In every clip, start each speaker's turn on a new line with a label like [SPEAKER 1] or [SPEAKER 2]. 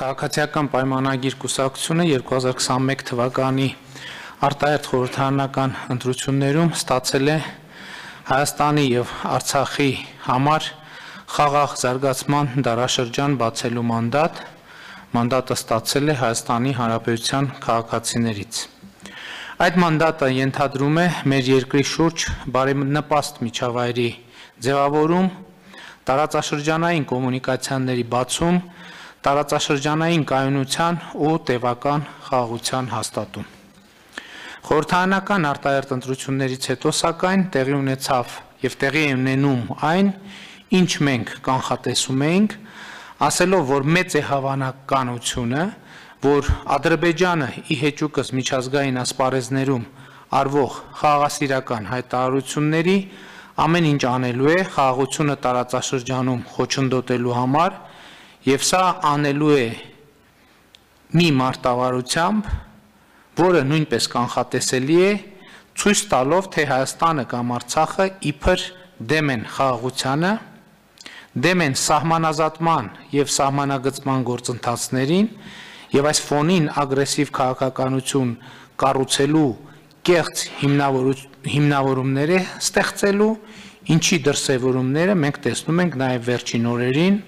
[SPEAKER 1] Քաղաքացիական պայմանագիր կուսակցությունը 2021 թվականի արտահերթ խորհրդարանական ընտրություններում ստացել է Հայաստանի եւ Արցախի համար խաղաղ զարգացման դարաշրջան բացելու մանդատ։ Մանդատը ստացել է Հայաստանի Հանրապետության քաղաքացիներից։ Այդ մանդատը ենթադրում է մեր երկրի շուրջ բարենպաստ միջավայրի ձևավորում, տարածաշրջանային կոմունիկացիաների բացում, տարածաշրջանային կայունության ու տևական խաղաղության հաստատում։ Խորհրդանական արտահերտ ընտրություններից հետո սակայն տեղի ունեցավ եւ տեղի է ունենում այն, ինչ մենք կանխատեսում էինք, ասելով, որ մեծ է հավանականությունը, որ Ադրբեջանը ի հեճուկս միջազգային ասպարեզներում արվող խաղաղասիրական հայտարարությունների ամեն ինչ անելու է խաղաղությունը տարածաշրջանում խոչընդոտելու համար Եվ սա անելու է մի մարտավարությամբ, որը նույնպես կանխատեսելի է, ցույց տալով, թե Հայաստանը կամ Արցախը իբր դեմ են խաղաղությանը, դեմ են սահմանազատման եւ սահմանագծման գործընթացներին եւ այս ֆոնին ագրեսիվ քաղաքականություն կառուցելու կեղծ հիմնավորումները ստեղծելու, ինչի դրսևորումները մենք տեսնում ենք նաեւ վերջին օրերին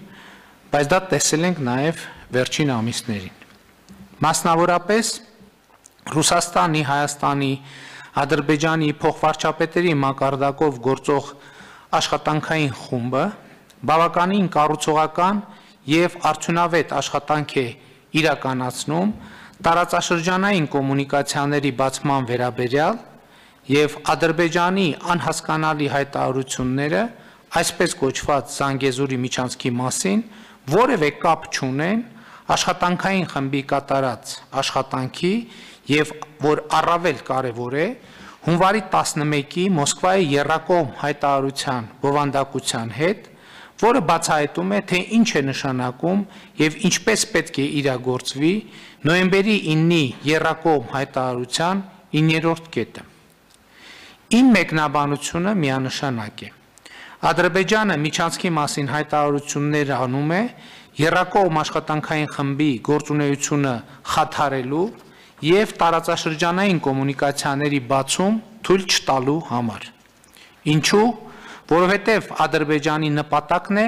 [SPEAKER 1] Բայց դա տեսել ենք նաև վերջին ամիսներին։ Մասնավորապես Ռուսաստանի, Հայաստանի, Ադրբեջանի փոխվարչապետերի մակարդակով գործող աշխատանքային խումբը բավականին կառուցողական եւ արդյունավետ աշխատանք է իրականացնում տարածաշրջանային կոմունիկացիաների բացման վերաբերյալ եւ Ադրբեջանի անհասկանալի հայտարարությունները այսպես կոչված Զանգեզուրի միջանցքի մասին որևէ կապ չունեն աշխատանքային խմբի կատարած աշխատանքի եւ որ առավել կարեւոր է հունվարի 11-ի Մոսկվայի Երակոմ հայտարարության բովանդակության հետ, որը բացահայտում է թե ինչ է նշանակում եւ ինչպես պետք է իրագործվի նոյեմբերի 9-ի Երակոմ հայտարարության 9-րդ կետը։ Իմ մեկնաբանությունը միանշանակ է։ Ադրբեջանը միջանցքի մասին հայտարարություններ անում է երակողմ աշխատանքային խմբի գործունեությունը խաթարելու եւ տարածաշրջանային կոմունիկացիաների բացում թույլ չտալու համար։ Ինչու? Որովհետեւ Ադրբեջանի նպատակն է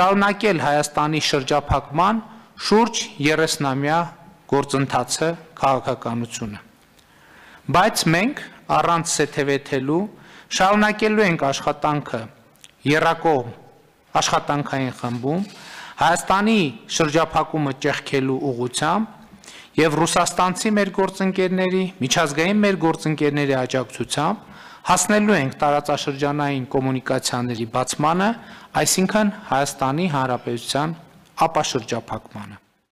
[SPEAKER 1] շարունակել Հայաստանի շրջափակման շուրջ 30-ամյա գործընթացը քաղաքականությունը։ Բայց մենք առանց սեթևեթելու շարունակելու ենք աշխատանքը Երակող աշխատանքային խմբում Հայաստանի շրջափակումը ճեղքելու ուղությամբ եւ ռուսաստանցի մեր գործընկերների, միջազգային մեր գործընկերների աջակցությամբ հասնելու ենք տարածաշրջանային կոմունիկացիաների բացմանը, այսինքն Հայաստանի Հանրապետության ապաշրջափակմանը։